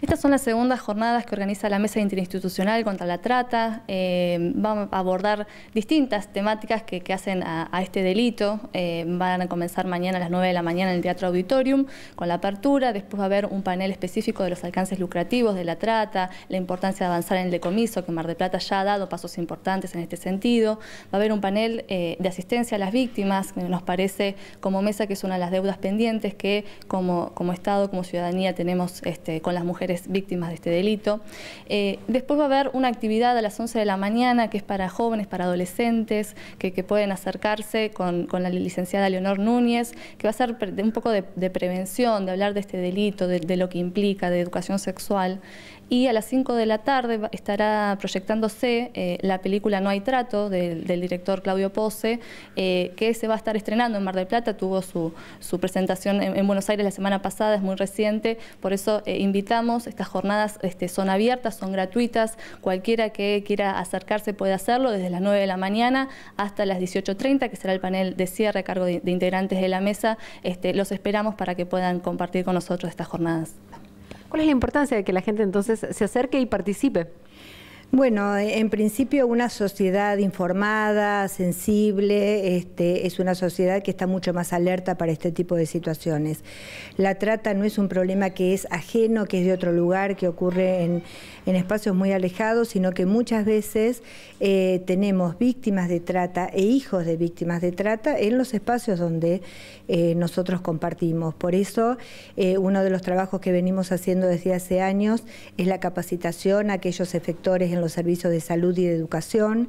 Estas son las segundas jornadas que organiza la Mesa Interinstitucional contra la Trata. Eh, Vamos a abordar distintas temáticas que, hacen a, este delito. Eh, van a comenzar mañana a las 9 de la mañana en el Teatro Auditorium con la apertura. Después va a haber un panel específico de los alcances lucrativos de la trata, la importancia de avanzar en el decomiso, que Mar de Plata ya ha dado pasos importantes en este sentido. Va a haber un panel eh, de asistencia a las víctimas, que nos parece como mesa que es una de las deudas pendientes que como, como Estado, como ciudadanía tenemos este, con las mujeres víctimas de este delito. Eh, después va a haber una actividad a las 11 de la mañana que es para jóvenes, para adolescentes, que, pueden acercarse con, la licenciada Leonor Núñez, que va a ser un poco de, prevención, de hablar de este delito, de, lo que implica, de educación sexual y a las 5 de la tarde estará proyectándose eh, la película No hay trato del, director Claudio Pose, eh, que se va a estar estrenando en Mar del Plata, tuvo su, presentación en, Buenos Aires la semana pasada, es muy reciente, por eso invitamos estas jornadas este, son abiertas, son gratuitas. Cualquiera que quiera acercarse puede hacerlo desde las 9 de la mañana hasta las 18.30, que será el panel de cierre a cargo de, integrantes de la mesa. Este, los esperamos para que puedan compartir con nosotros estas jornadas. ¿Cuál es la importancia de que la gente entonces se acerque y participe? Bueno, en principio una sociedad informada, sensible, este, es una sociedad que está mucho más alerta para este tipo de situaciones. La trata no es un problema que es ajeno, que es de otro lugar, que ocurre en, espacios muy alejados, sino que muchas veces eh, tenemos víctimas de trata e hijos de víctimas de trata en los espacios donde eh, nosotros compartimos. Por eso eh, uno de los trabajos que venimos haciendo desde hace años es la capacitación a aquellos efectores los servicios de salud y de educación.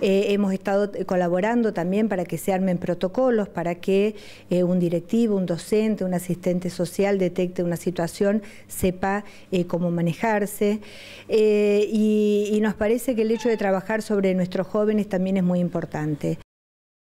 Eh, hemos estado colaborando también para que se armen protocolos, para que eh, un directivo, un docente, un asistente social detecte una situación, sepa eh, cómo manejarse. y nos parece que el hecho de trabajar sobre nuestros jóvenes también es muy importante.